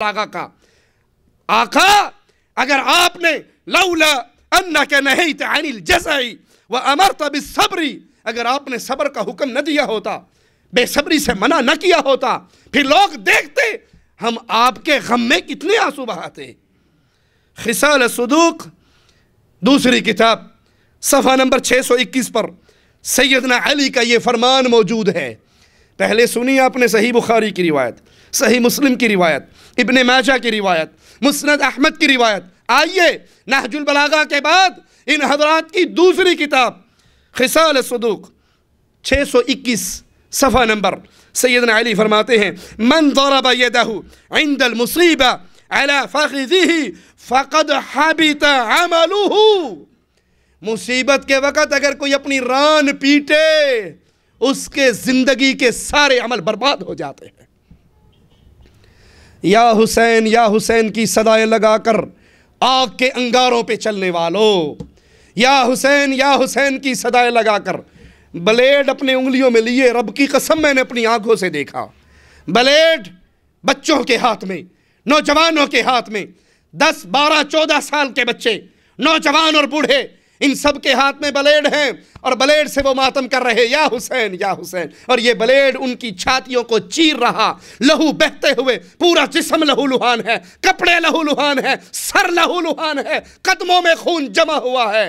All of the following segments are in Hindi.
आका का आखा अगर आपने लौला अन्ना के नहीं तनिल जसई व अमर तब सब्री अगर आपने सब्र का हुक्म न दिया होता बेसब्री से मना न किया होता फिर लोग देखते हम आपके गम में कितने आंसू बहाते खिसाल सदूक दूसरी किताब सफ़ा नंबर 621 पर सैदना अली का ये फरमान मौजूद है पहले सुनी आपने सही बुखारी की रिवायत सही मुस्लिम की रिवायत इबन माजा की रिवायत मुस्नद अहमद की रिवायत आइए नहजुल बलागा के बाद इन हजरात की दूसरी किताब खिसाल सदूक 621 सफ़ा नंबर सैदन अली फरमाते हैं मन दौरबा यदहू इंदल मुसीबा अला फ़कद हबित अमलूहू मुसीबत के वक़्त अगर कोई अपनी रान पीटे उसके ज़िंदगी के सारे अमल बर्बाद हो जाते हैं या हुसैन या हुसैन की लगा लगाकर आग के अंगारों पे चलने वालों या हुसैन या हुसैन की लगा लगाकर ब्लेड अपने उंगलियों में लिए रब की कसम मैंने अपनी आंखों से देखा ब्लेड बच्चों के हाथ में नौजवानों के हाथ में दस बारह चौदह साल के बच्चे नौजवान और बूढ़े इन सब के हाथ में ब्लेड हैं और ब्लेड से वो मातम कर रहे या हुसैन या हुसैन और ये ब्लेड उनकी छातियों को चीर रहा लहू बहते हुए पूरा जिसम लहू लुहान है कपड़े लहू लुहान है सर लहू लुहान है कदमों में खून जमा हुआ है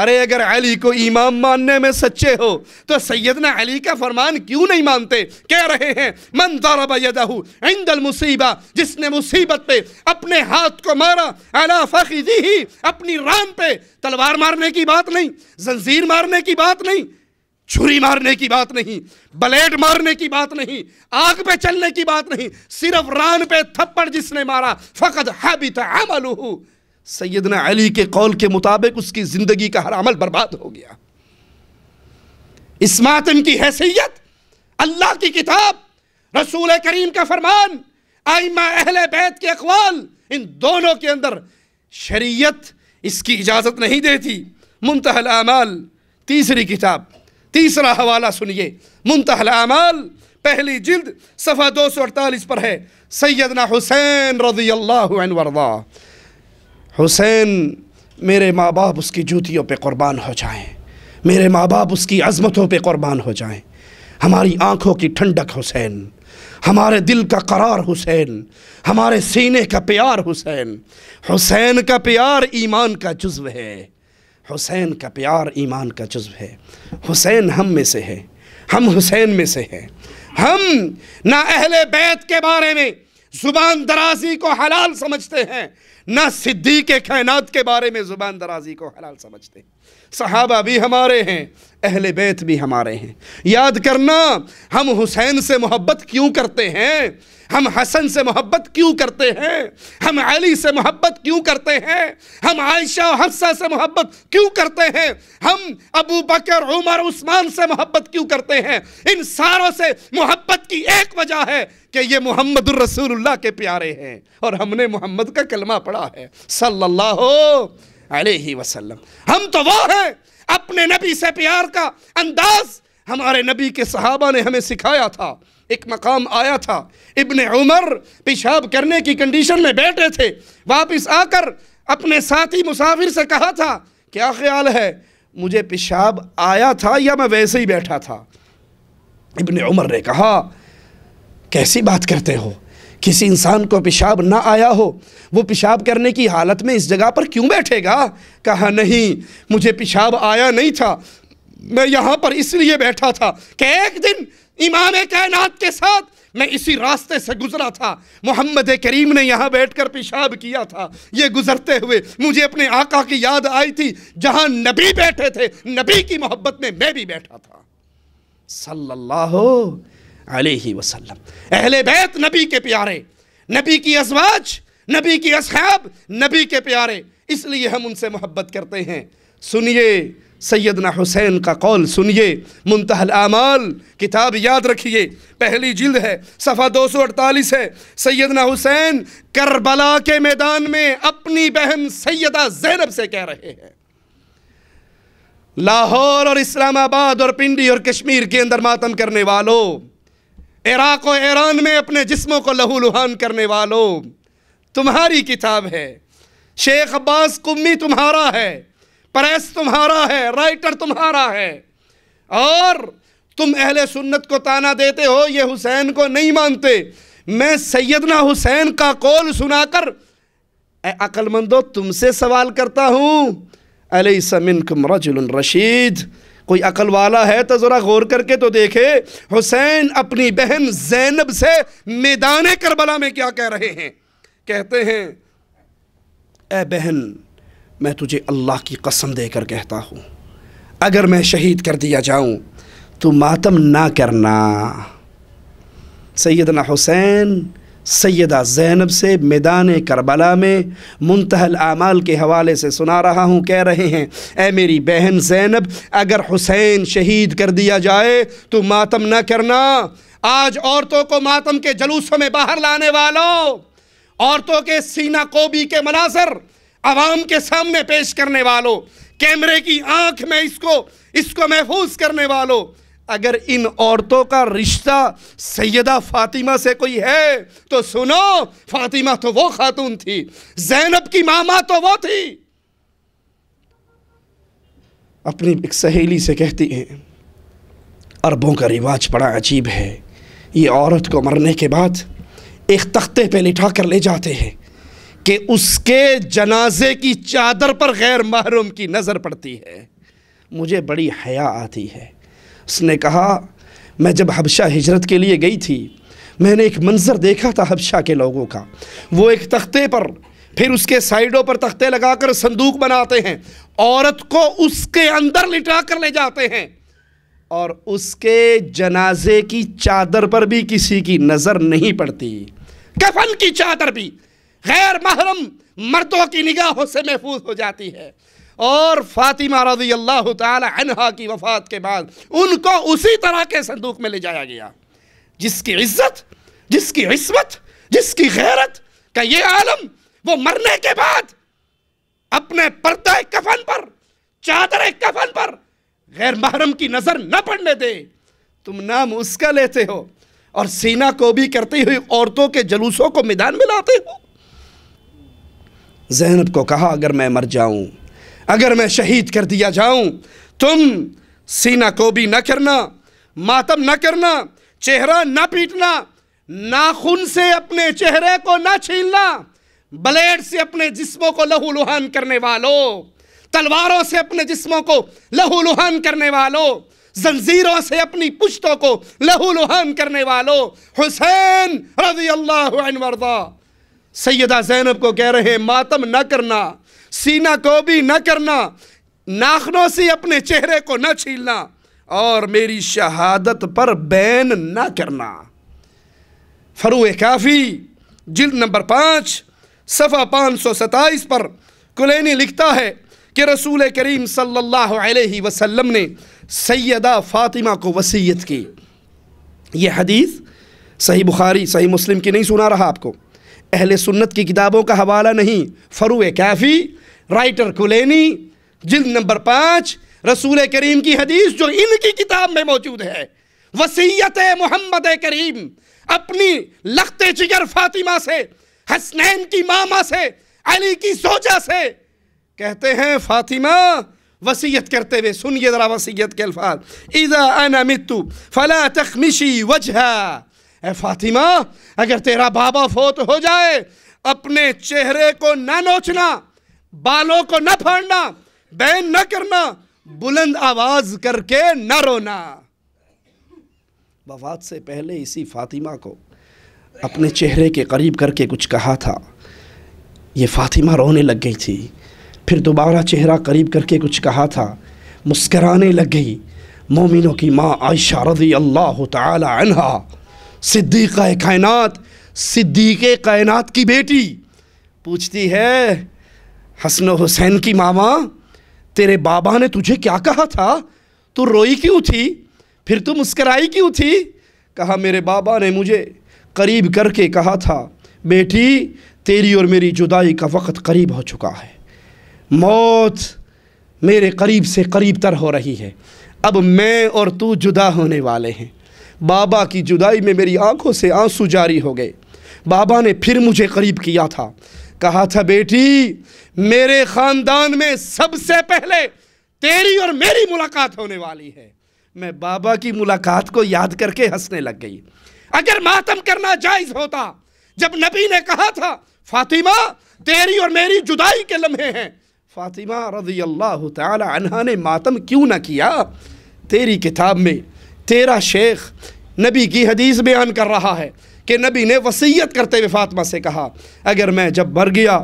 अरे अगर अली को इमाम मानने में सच्चे हो तो सैदना अली का फरमान क्यों नहीं मानते कह रहे हैं मन दारबाहू इंदल मुसीबा जिसने मुसीबत पे अपने हाथ को मारा अला फ़खी ही अपनी राम पे तलवार मारने की बात नहीं जंजीर मारने की बात नहीं छुरी मारने की बात नहीं ब्लेड मारने की बात नहीं आग पे चलने की बात नहीं सिर्फ रान पे थप्पड़ जिसने मारा फ़कत हाबित अमलू सैदना अली के कौल के मुताबिक उसकी ज़िंदगी का हर अमल बर्बाद हो गया इस मातम की हैसियत अल्लाह की किताब रसूल करीम का फरमान आईमा अहल बैत के अखबाल इन दोनों के अंदर शरीयत इसकी इजाज़त नहीं देती मुंतहल अमाल तीसरी किताब तीसरा हवाला सुनिए मुंतहल अमाल पहली जिल्द सफ़ा दो सौ अड़तालीस पर है सैदना हुसैन रजी अल्लाह हुसैन मेरे माँ बाप उसकी जूतियों पे क़ुरबान हो जाएं मेरे माँ बाप उसकी अज़मतों पे क़ुरबान हो जाएं हमारी आँखों की ठंडक हुसैन हमारे दिल का करार हुसैन हमारे सीने का प्यार हुसैन हुसैन का प्यार ईमान का जुज्व है हुसैन का प्यार ईमान का जुज्व है हुसैन हम में से है हम हुसैन में से हैं हम ना अहले बैत के बारे में ज़ुबान दराजी को हलाल समझते हैं ना के कैनात के बारे में ज़ुबान दराजी को हलाल समझते सहाबा भी हमारे हैं अहल बैत भी हमारे हैं याद करना हम हुसैन से मोहब्बत क्यों करते हैं हम हसन से मोहब्बत क्यों करते हैं हम अली से मोहब्बत क्यों करते हैं हम आयशा और हफ्सा से मोहब्बत क्यों करते हैं हम अबू बकर उमर उस्मान से मोहब्बत क्यों करते हैं इन सारों से मोहब्बत की एक वजह है कि ये मोहम्मद रसूलुल्लाह के प्यारे हैं और हमने मोहम्मद का कलमा पढ़ा है सल्लल्लाहु अलैहि वसल्लम हम तो वो हैं अपने नबी से प्यार का अंदाज हमारे नबी के सहाबा ने हमें सिखाया था एक मकाम आया था इबन उमर पेशाब करने की कंडीशन में बैठे थे वापस आकर अपने साथी मुसाफिर से कहा था क्या ख्याल है मुझे पेशाब आया था या मैं वैसे ही बैठा था इबन उमर ने कहा कैसी बात करते हो किसी इंसान को पेशाब ना आया हो वो पेशाब करने की हालत में इस जगह पर क्यों बैठेगा कहा नहीं मुझे पेशाब आया नहीं था मैं यहाँ पर इसलिए बैठा था कि एक दिन इमाम कायनात के साथ मैं इसी रास्ते से गुजरा था मोहम्मद करीम ने यहाँ बैठकर पेशाब किया था ये गुजरते हुए मुझे अपने आका की याद आई थी जहाँ नबी बैठे थे नबी की मोहब्बत में मैं भी बैठा था सल्लल्लाहु वसल्लम अहले बैत नबी के प्यारे नबी की अजवाज नबी की असहाब नबी के प्यारे इसलिए हम उनसे मोहब्बत करते हैं सुनिए सैदना हुसैन का कौल सुनिए मुंतहल आमाल किताब याद रखिए पहली जिल्द है सफ़ा दो सौ अड़तालीस है सैदना हुसैन करबला के मैदान में अपनी बहन सैदा जैनब से कह रहे हैं लाहौर और इस्लामाबाद और पिंडी और कश्मीर के अंदर मातम करने वालों इराक और ईरान में अपने जिस्मों को लहू लुहान करने वालों तुम्हारी किताब है शेख अब्बास कुम्मी तुम्हारा है प्रेस तुम्हारा है राइटर तुम्हारा है और तुम अहले सुन्नत को ताना देते हो ये हुसैन को नहीं मानते मैं सैदना हुसैन का कौल सुनाकर अक्लमंदो तुमसे सवाल करता हूँ अलसमिन रजुल रशीद कोई अकल वाला है तो ज़रा गौर करके तो देखे हुसैन अपनी बहन जैनब से मैदान करबला में क्या कह रहे हैं कहते हैं ए बहन मैं तुझे अल्लाह की कसम देकर कहता हूँ अगर मैं शहीद कर दिया जाऊँ तो मातम ना करना सैदना हुसैन सैदा ज़ैनब से मैदान करबला में मुंतहल आमाल के हवाले से सुना रहा हूँ कह रहे हैं ए मेरी बहन ज़ैनब अगर हुसैन शहीद कर दिया जाए तो मातम ना करना आज औरतों को मातम के जलूसों में बाहर लाने वालों औरतों के सीना कोबी के मनासर आवाम के सामने पेश करने वालों कैमरे की आंख में इसको इसको महफूज करने वालों अगर इन औरतों का रिश्ता सैदा फातिमा से कोई है तो सुनो फातिमा तो वो खातून थी जैनब की मामा तो वो थी अपनी एक सहेली से कहती है अरबों का रिवाज बड़ा अजीब है ये औरत को मरने के बाद एक तख्ते पे लिठा कर ले जाते हैं कि उसके जनाजे की चादर पर गैर महरूम की नज़र पड़ती है मुझे बड़ी हया आती है उसने कहा मैं जब हबशा हिजरत के लिए गई थी मैंने एक मंज़र देखा था हबशा के लोगों का वो एक तख्ते पर फिर उसके साइडों पर तख्ते लगाकर संदूक बनाते हैं औरत को उसके अंदर लिटा कर ले जाते हैं और उसके जनाजे की चादर पर भी किसी की नज़र नहीं पड़ती कफन की चादर भी गैर महरम मर्दों की निगाहों से महफूज हो जाती है और फातिमा रजी अल्लाह तहा की वफ़ात के बाद उनको उसी तरह के संदूक में ले जाया गया जिसकी इज्जत जिसकी इसमत जिसकी गैरत का ये आलम वो मरने के बाद अपने पर्दा कफन पर चादर कफन पर गैर महरम की नज़र न पड़ने दे तुम नाम उसका लेते हो और सीना को भी करती हुई औरतों के जलूसों को मैदान में लाते हो जैनब को कहा अगर मैं मर जाऊं अगर मैं शहीद कर दिया जाऊं तुम सीना को भी न करना मातम न करना चेहरा न पीटना नाखून से अपने चेहरे को न छीलना ब्लेड से अपने जिस्मों को लहू लुहान करने वालों तलवारों से अपने जिस्मों को लहू लुहान करने वालों जंजीरों से अपनी पुश्तों को लहू लुहान करने वालों हुसैन रजी अल्लाह सैदा जैनब को कह रहे हैं मातम न करना सीना को भी न करना नाखनों से अपने चेहरे को न छीलना और मेरी शहादत पर बैन न करना फरू काफ़ी जिल्द नंबर पाँच सफ़ा पाँच सौ सताईस पर कुलैनी लिखता है कि रसूल करीम सल्लल्लाहु अलैहि वसल्लम ने सैदा फ़ातिमा को वसीयत की यह हदीस सही बुखारी सही मुस्लिम की नहीं सुना रहा आपको अहल सुन्नत की किताबों का हवाला नहीं फ़रू काफ़ी राइटर कुलेनी जिल्द नंबर पांच रसूल करीम की हदीस जो इनकी किताब में मौजूद है वसीयत मोहम्मद करीम अपनी लखते जिगर फातिमा से हसनैन की मामा से अली की सोचा से कहते हैं फातिमा वसीयत करते हुए सुनिए ज़रा वसीयत के अल्फाज इज़ा मितु फला तखमिशी वजह ए फातिमा अगर तेरा बाबा फोत हो जाए अपने चेहरे को ना नोचना बालों को न फाड़ना बैन न करना बुलंद आवाज करके न रोना वफात से पहले इसी फातिमा को अपने चेहरे के करीब करके कुछ कहा था ये फातिमा रोने लग गई थी फिर दोबारा चेहरा करीब करके कुछ कहा था मुस्कराने लग गई मोमिनों की माँ आयशा रजी अल्लाह तहा सिद्दीक़ कायनात सिद्दीक़ कायनात की बेटी पूछती है हसन हुसैन की मामा तेरे बाबा ने तुझे क्या कहा था तू रोई क्यों थी फिर तू मुस्कराई क्यों थी कहा मेरे बाबा ने मुझे करीब करके कहा था बेटी तेरी और मेरी जुदाई का वक्त करीब हो चुका है मौत मेरे करीब से करीब तर हो रही है अब मैं और तू जुदा होने वाले हैं बाबा की जुदाई में मेरी आंखों से आंसू जारी हो गए बाबा ने फिर मुझे करीब किया था कहा था बेटी मेरे खानदान में सबसे पहले तेरी और मेरी मुलाकात होने वाली है मैं बाबा की मुलाकात को याद करके हंसने लग गई अगर मातम करना जायज होता जब नबी ने कहा था फातिमा तेरी और मेरी जुदाई के लम्हे हैं फातिमा रजी अल्लाह तहा ने मातम क्यों ना किया तेरी किताब में तेरा शेख नबी की हदीस बयान कर रहा है कि नबी ने वसीयत करते हुए फातमा से कहा अगर मैं जब मर गया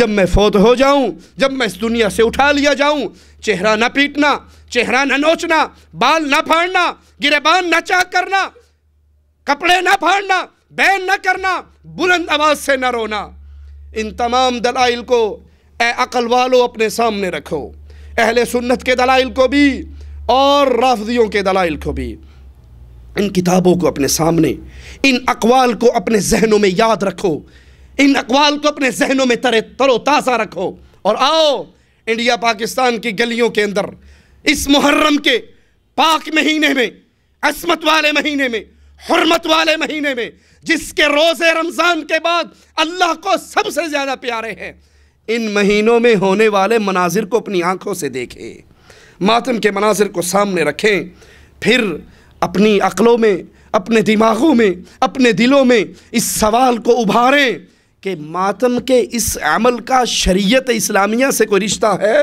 जब मैं फोत हो जाऊं जब मैं इस दुनिया से उठा लिया जाऊं चेहरा ना पीटना चेहरा ना नोचना बाल ना फाड़ना गिरबान ना चाक करना कपड़े ना फाड़ना बैन ना करना बुलंद आवाज़ से ना रोना इन तमाम दलाइल को ए अकल वालों अपने सामने रखो अहल सुन्नत के दलाइल को भी और राफजियों के दलाइल को भी इन किताबों को अपने सामने इन अकवाल को अपने जहनों में याद रखो इन अकवाल को अपने जहनों में तरे तरोताज़ा रखो और आओ इंडिया पाकिस्तान की गलियों के अंदर इस मुहर्रम के पाक महीने में असमत वाले महीने में हरमत वाले महीने में जिसके रोज़े रमज़ान के बाद अल्लाह को सबसे ज़्यादा प्यारे हैं इन महीनों में होने वाले मनाजिर को अपनी आँखों से देखें मातम के मनाजिर को सामने रखें फिर अपनी अक़लों में अपने दिमागों में अपने दिलों में इस सवाल को उभारें कि मातम के इस अमल का शरीयत इस्लामिया से कोई रिश्ता है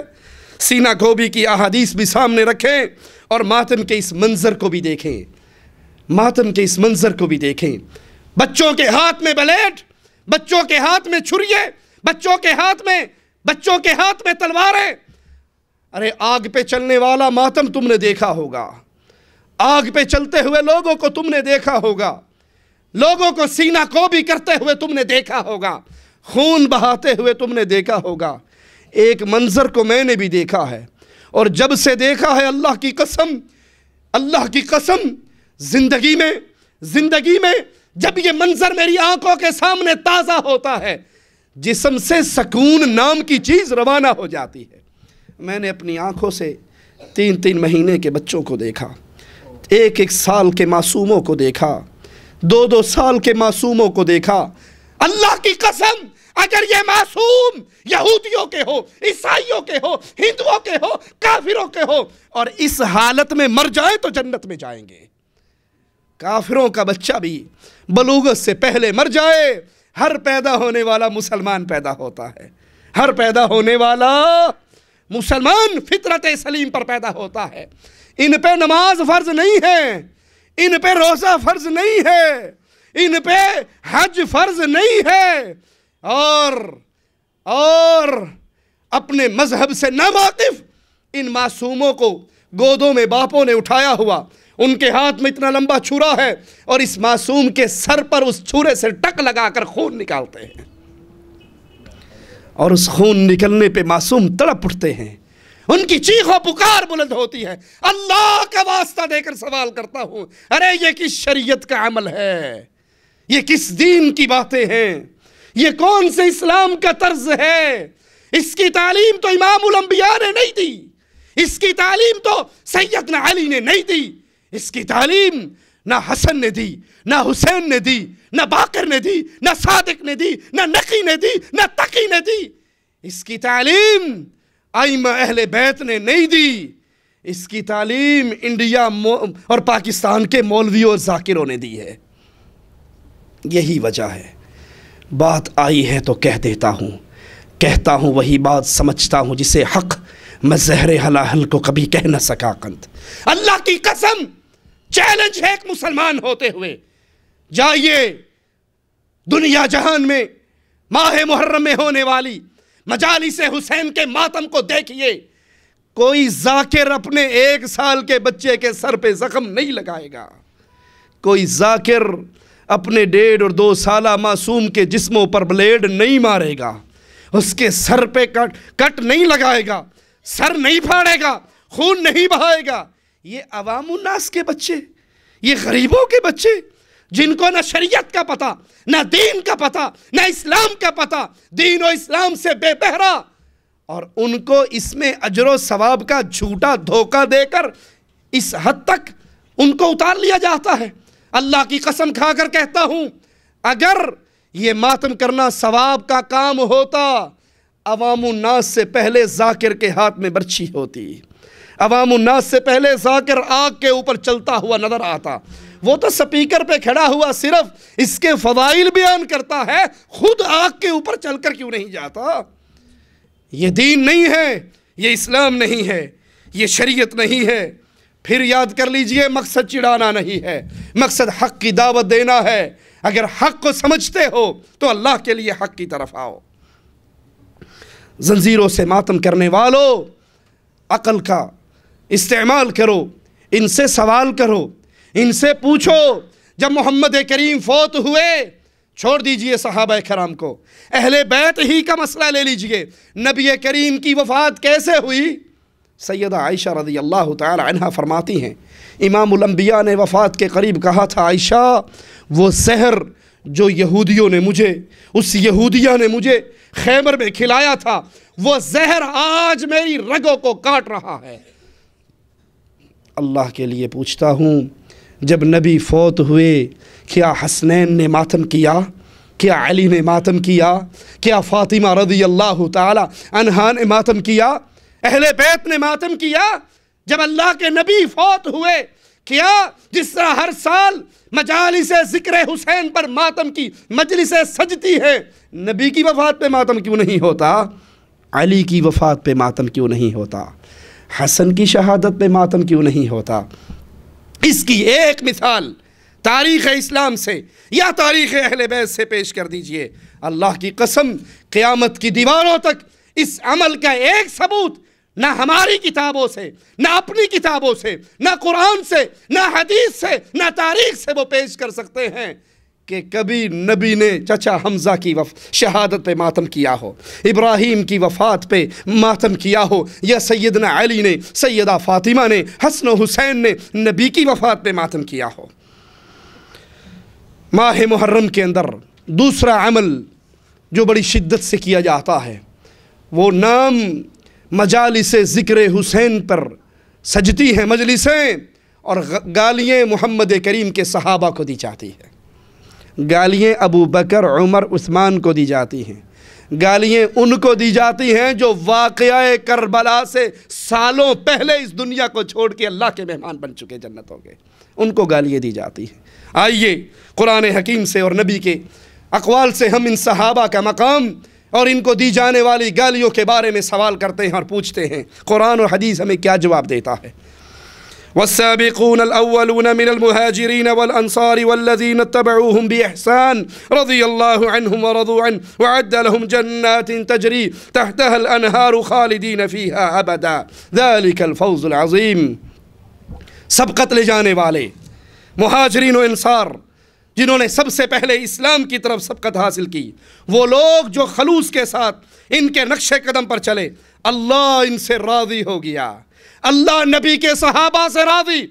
सीना गोभी की अहादीस भी सामने रखें और मातम के इस मंज़र को भी देखें मातम के इस मंज़र को भी देखें बच्चों के हाथ में बलेट बच्चों के हाथ में छुरी बच्चों के हाथ में बच्चों के हाथ में तलवारें अरे आग पे चलने वाला मातम तुमने देखा होगा आग पे चलते हुए लोगों को तुमने देखा होगा लोगों को सीना को भी करते हुए तुमने देखा होगा खून बहाते हुए तुमने देखा होगा एक मंज़र को मैंने भी देखा है और जब से देखा है अल्लाह की कसम अल्लाह की कसम ज़िंदगी में ज़िंदगी में जब ये मंज़र मेरी आंखों के सामने ताज़ा होता है जिसम से सकून नाम की चीज़ रवाना हो जाती है मैंने अपनी आंखों से तीन तीन महीने के बच्चों को देखा एक एक साल के मासूमों को देखा दो दो साल के मासूमों को देखा अल्लाह की कसम अगर ये मासूम यहूदियों के हो ईसाइयों के हो हिंदुओं के हो काफिरों के हो और इस हालत में मर जाए तो जन्नत में जाएंगे काफिरों का बच्चा भी बलूगत से पहले मर जाए हर पैदा होने वाला मुसलमान पैदा होता है हर पैदा होने वाला मुसलमान फितरत सलीम पर पैदा होता है इन पे नमाज फर्ज नहीं है इन पे रोज़ा फर्ज नहीं है इन पे हज फर्ज नहीं है और और अपने मजहब से ना वाकिफ इन मासूमों को गोदों में बापों ने उठाया हुआ उनके हाथ में इतना लंबा छुरा है और इस मासूम के सर पर उस छुरे से टक लगाकर खून निकालते हैं और उस खून निकलने पे मासूम तड़प उठते हैं उनकी चीखों पुकार बुलंद होती है अल्लाह का वास्ता देकर सवाल करता हूं अरे ये किस शरीयत का अमल है ये किस दीन की बातें हैं ये कौन से इस्लाम का तर्ज है इसकी तालीम तो इमाम अम्बिया ने नहीं दी इसकी तालीम तो ना अली ने नहीं दी इसकी तालीम ना हसन ने दी ना हुसैन ने दी ना बाकर ने दी ना सादिक ने दी ना नकी ने दी ना तकी ने दी इसकी तालीम आईमा अहल बैत ने नहीं दी इसकी तालीम इंडिया और पाकिस्तान के मौलवियों और जाकिरों ने दी है यही वजह है बात आई है तो कह देता हूँ कहता हूँ वही बात समझता हूँ जिसे हक़ मैं जहर हला हल को कभी कह ना सका कंत अल्लाह की कसम चैलेंज है एक मुसलमान होते हुए जाइए दुनिया जहान में माह मुहर्रम में होने वाली मजाली से हुसैन के मातम को देखिए कोई जाकिर अपने एक साल के बच्चे के सर पे जख्म नहीं लगाएगा कोई जाकिर अपने डेढ़ और दो साल मासूम के जिस्मों पर ब्लेड नहीं मारेगा उसके सर पे कट कट नहीं लगाएगा सर नहीं फाड़ेगा खून नहीं बहाएगा ये अवामुन्नास के बच्चे ये गरीबों के बच्चे जिनको ना शरीयत का पता ना दीन का पता ना इस्लाम का पता दीन और इस्लाम से बेबहरा और उनको इसमें अजर सवाब का झूठा धोखा देकर इस हद तक उनको उतार लिया जाता है अल्लाह की कसम खाकर कहता हूँ अगर ये मातम करना सवाब का काम होता अवामुन्नास से पहले जाकिर के हाथ में बर्छी होती अवामुन्नास से पहले जाकिर आग के ऊपर चलता हुआ नज़र आता वो तो स्पीकर पे खड़ा हुआ सिर्फ इसके फवाइल बयान करता है खुद आग के ऊपर चलकर क्यों नहीं जाता ये दीन नहीं है ये इस्लाम नहीं है ये शरीयत नहीं है फिर याद कर लीजिए मकसद चिढ़ाना नहीं है मकसद हक की दावत देना है अगर हक को समझते हो तो अल्लाह के लिए हक की तरफ आओ जंजीरों से मातम करने वालों अकल का इस्तेमाल करो इनसे सवाल करो इनसे पूछो जब मोहम्मद करीम फोत हुए छोड़ दीजिए साहब कराम को अहले बैत ही का मसला ले लीजिए नबी करीम की वफात कैसे हुई सैद आयशा रदी अल्लाह तहा फरमाती हैं इमामबिया ने वफ़ात के करीब कहा था आयशा वो शहर जो यहूदियों ने मुझे उस यहूदिया ने मुझे खैबर में खिलाया था वो जहर आज मेरी रगों को काट रहा है अल्लाह के लिए पूछता हूँ जब नबी फौत हुए क्या हसनैन ने मातम किया क्या अली ने मातम किया क्या फ़ातिमा रदी अल्लाह तहा ने मातम किया अहले बैत ने मातम किया जब अल्लाह के नबी फौत हुए क्या जिस तरह हर साल मजालिस ज़िक्र हुसैन पर मातम की मजलिस सजती है नबी की वफ़ात पे मातम क्यों नहीं होता अली की वफ़ात पे मातम क्यों नहीं होता हसन की शहादत पे मातम क्यों नहीं होता इसकी एक मिसाल तारीख़ इस्लाम से या तारीख़ अहल बैस से पेश कर दीजिए अल्लाह की कसम क़्यामत की दीवारों तक इस अमल का एक सबूत ना हमारी किताबों से ना अपनी किताबों से ना कुरान से ना हदीस से ना तारीख से वो पेश कर सकते हैं कि कभी नबी ने चचा हमज़ा की वफ शहादत पे मातम किया हो इब्राहिम की वफ़ात पे मातम किया हो या सैदना अली ने सैदा फ़ातिमा ने हसन हुसैन ने नबी की वफ़ात पे मातम किया हो माह मुहर्रम के अंदर दूसरा अमल जो बड़ी शिद्दत से किया जाता है वो नाम मजालिस ज़िक्र हुसैन पर सजती हैं मजलिसें और गालियाँ मोहम्मद करीम के सहाबा को दी जाती है गालियाँ अबू बकर उमर उस्मान को दी जाती हैं गालियाँ उनको दी जाती हैं जो वाक़ करबला से सालों पहले इस दुनिया को छोड़ के अल्लाह के मेहमान बन चुके जन्नत हो गए उनको गालियाँ दी जाती हैं आइए कुरान हकीम से और नबी के अकवाल से हम इन सहाबा का मकाम और इनको दी जाने वाली गालियों के बारे में सवाल करते हैं और पूछते हैं कुरान और हदीस हमें क्या जवाब देता है والسابقون الأولون من المهاجرين والأنصار والذين اتبعوهم بإحسان رضي الله عنهم ورضوا عنه وعد لهم جنات تجري تحتها الأنهار خالدين فيها أبدا ذلك الفوز العظيم सबकत ले जाने वाले महाजरीन इंसार जिन्होंने सबसे पहले इस्लाम की तरफ सबकत हासिल की वो लोग जो खलूस के साथ इनके नक्शे कदम पर चले अल्लाह इनसे राज़ी हो गया अल्लाह नबी के सहाबा से रावी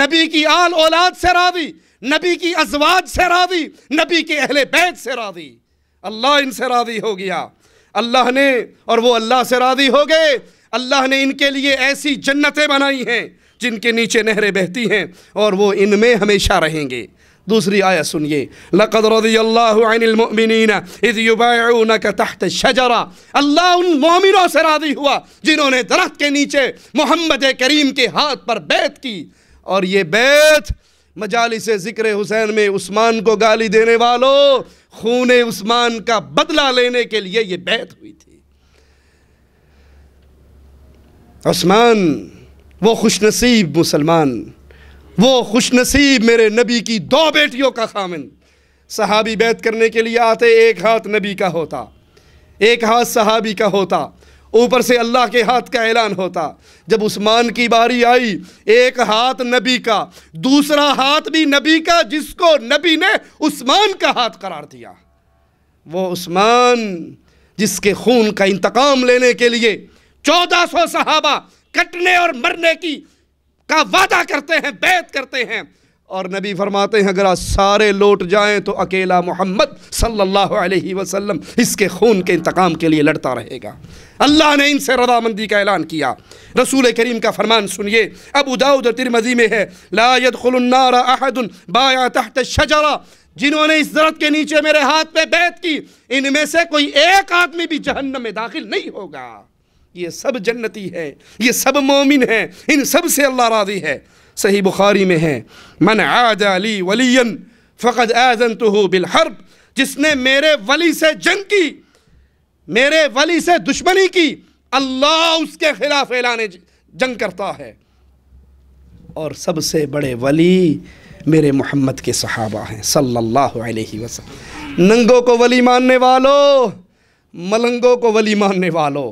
नबी की आल औलाद से रावी नबी की अजवाज से रावी नबी के अहल बैत से रावी अल्लाह इनसे रावी हो गया अल्लाह ने और वो अल्लाह से रावी हो गए अल्लाह ने इनके लिए ऐसी जन्नतें बनाई हैं जिनके नीचे नहरें बहती हैं और वो इनमें हमेशा रहेंगे दूसरी आयत सुनिए लक़द रज़ील्लामिन उन मोमिनों से राज़ी हुआ जिन्होंने दरख्त के नीचे मोहम्मद करीम के हाथ पर बैत की और ये बैत से ज़िक्र हुसैन में उस्मान को गाली देने वालों खून उस्मान का बदला लेने के लिए ये बैत हुई थी उस्मान वो खुशनसीब मुसलमान वो खुशनसीब मेरे नबी की दो बेटियों का खामिन सहाबी बैत करने के लिए आते एक हाथ नबी का होता एक हाथ सहाबी का होता ऊपर से अल्लाह के हाथ का ऐलान होता जब उस्मान की बारी आई एक हाथ नबी का दूसरा हाथ भी नबी का जिसको नबी ने उस्मान का हाथ करार दिया वो उस्मान जिसके खून का इंतकाम लेने के लिए चौदह सौ सहाबा कटने और मरने की का वादा करते हैं बैत करते हैं और नबी फरमाते हैं अगर आज सारे लौट जाएं तो अकेला मोहम्मद सल्लल्लाहु अलैहि वसल्लम इसके खून के इंतकाम के लिए लड़ता रहेगा अल्लाह ने इनसे रजामंदी का ऐलान किया रसूल करीम का फरमान सुनिए अब उदाउद तिरमजी में है लायद खुलनारा अहदन बाया तहत शजरा जिन्होंने इस दरत के नीचे मेरे हाथ पे बैत की इनमें से कोई एक आदमी भी जहन्नम में दाखिल नहीं होगा ये सब जन्नती हैं ये सब मोमिन हैं इन सब से अल्लाह राजी है सही बुखारी में है मन आज अली वली फ़कद आजन तो हो बिलहरब जिसने मेरे वली से जंग की मेरे वली से दुश्मनी की अल्लाह उसके खिलाफ ऐलान जंग करता है और सबसे बड़े वली मेरे मोहम्मद के सहाबा हैं सल्लल्लाहु अलैहि वसल्लम नंगों को वली मानने वालों मलंगों को वली मानने वालों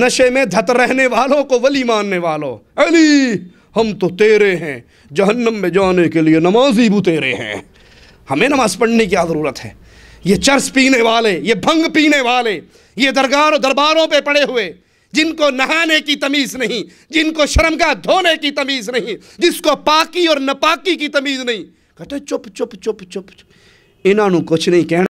नशे में धत रहने वालों को वली मानने वालों अली हम तो तेरे हैं जहन्नम में जाने के लिए नमाजी भी तेरे हैं हमें नमाज पढ़ने की ज़रूरत है ये चर्च पीने वाले ये भंग पीने वाले ये दरगाह दरबारों पे पड़े हुए जिनको नहाने की तमीज़ नहीं जिनको का धोने की तमीज़ नहीं जिसको पाकी और नपाकी की तमीज़ नहीं कहते चुप चुप चुप चुप, चुप। इन्हों कुछ नहीं कहना